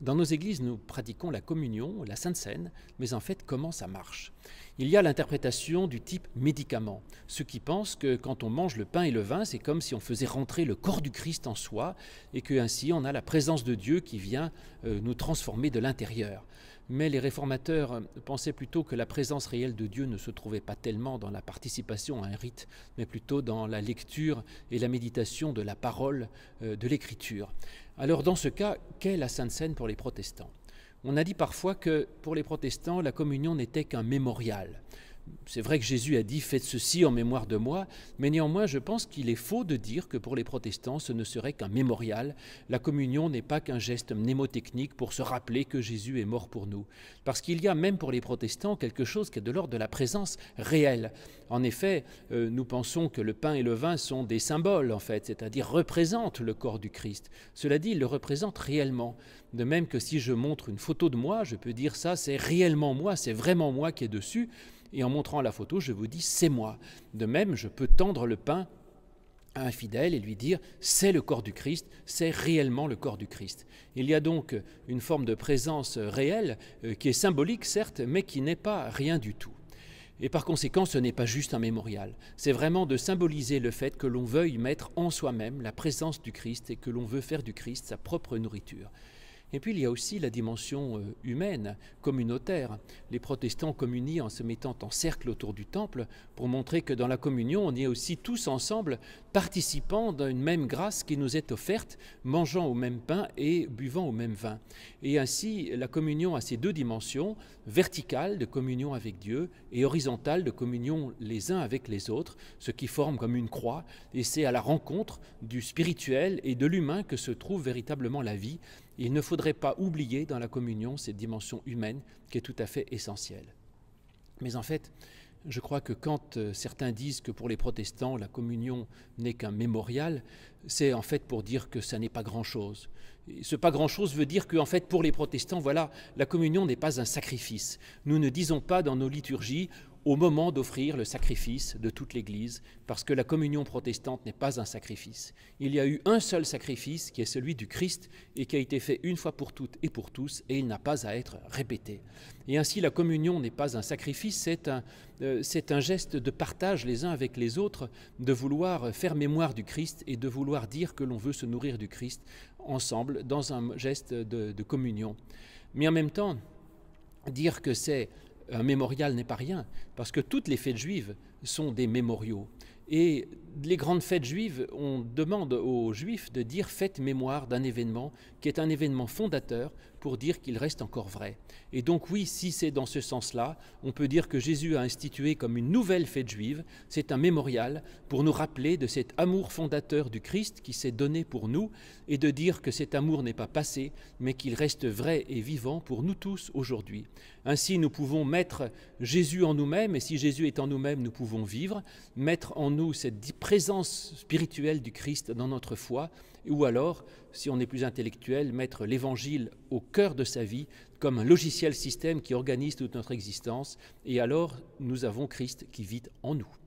Dans nos églises, nous pratiquons la communion, la Sainte Seine, mais en fait, comment ça marche Il y a l'interprétation du type médicament, ceux qui pensent que quand on mange le pain et le vin, c'est comme si on faisait rentrer le corps du Christ en soi et que ainsi on a la présence de Dieu qui vient euh, nous transformer de l'intérieur mais les réformateurs pensaient plutôt que la présence réelle de Dieu ne se trouvait pas tellement dans la participation à un rite, mais plutôt dans la lecture et la méditation de la parole euh, de l'Écriture. Alors dans ce cas, qu'est la Sainte Seine pour les protestants On a dit parfois que pour les protestants, la communion n'était qu'un mémorial. C'est vrai que Jésus a dit Faites ceci en mémoire de moi, mais néanmoins je pense qu'il est faux de dire que pour les protestants ce ne serait qu'un mémorial. La communion n'est pas qu'un geste mnémotechnique pour se rappeler que Jésus est mort pour nous. Parce qu'il y a même pour les protestants quelque chose qui est de l'ordre de la présence réelle. En effet, euh, nous pensons que le pain et le vin sont des symboles en fait, c'est-à-dire représentent le corps du Christ. Cela dit, ils le représentent réellement. De même que si je montre une photo de moi, je peux dire ça, c'est réellement moi, c'est vraiment moi qui est dessus et en montrant la photo, je vous dis c'est moi. De même, je peux tendre le pain à un fidèle et lui dire c'est le corps du Christ, c'est réellement le corps du Christ. Il y a donc une forme de présence réelle euh, qui est symbolique certes, mais qui n'est pas rien du tout. Et par conséquent, ce n'est pas juste un mémorial, c'est vraiment de symboliser le fait que l'on veuille mettre en soi-même la présence du Christ et que l'on veut faire du Christ sa propre nourriture. Et puis il y a aussi la dimension euh, humaine, communautaire. Les protestants communient en se mettant en cercle autour du temple pour montrer que dans la communion, on est aussi tous ensemble participants d'une même grâce qui nous est offerte, mangeant au même pain et buvant au même vin. Et ainsi, la communion a ces deux dimensions, verticale de communion avec Dieu et horizontale de communion les uns avec les autres, ce qui forme comme une croix, et c'est à la rencontre du spirituel et de l'humain que se trouve véritablement la vie, il ne faudrait pas oublier dans la communion cette dimension humaine qui est tout à fait essentielle. Mais en fait, je crois que quand euh, certains disent que pour les protestants, la communion n'est qu'un mémorial, c'est en fait pour dire que ça n'est pas grand-chose. Ce pas grand-chose veut dire que, fait, pour les protestants, voilà, la communion n'est pas un sacrifice. Nous ne disons pas dans nos liturgies, au moment d'offrir le sacrifice de toute l'Église, parce que la communion protestante n'est pas un sacrifice. Il y a eu un seul sacrifice, qui est celui du Christ, et qui a été fait une fois pour toutes et pour tous, et il n'a pas à être répété. Et ainsi, la communion n'est pas un sacrifice, c'est un, euh, un geste de partage les uns avec les autres, de vouloir faire mémoire du Christ et de vouloir dire que l'on veut se nourrir du Christ ensemble dans un geste de communion. Mais en même temps, dire que c'est un mémorial n'est pas rien, parce que toutes les fêtes juives sont des mémoriaux. Et les grandes fêtes juives, on demande aux juifs de dire fête mémoire d'un événement qui est un événement fondateur pour dire qu'il reste encore vrai. Et donc oui, si c'est dans ce sens-là, on peut dire que Jésus a institué comme une nouvelle fête juive, c'est un mémorial pour nous rappeler de cet amour fondateur du Christ qui s'est donné pour nous et de dire que cet amour n'est pas passé, mais qu'il reste vrai et vivant pour nous tous aujourd'hui. Ainsi, nous pouvons mettre Jésus en nous-mêmes, et si Jésus est en nous-mêmes, nous pouvons vivre, mettre en nous cette présence spirituelle du Christ dans notre foi, ou alors, si on est plus intellectuel, mettre l'Évangile au cœur de sa vie comme un logiciel système qui organise toute notre existence, et alors nous avons Christ qui vit en nous.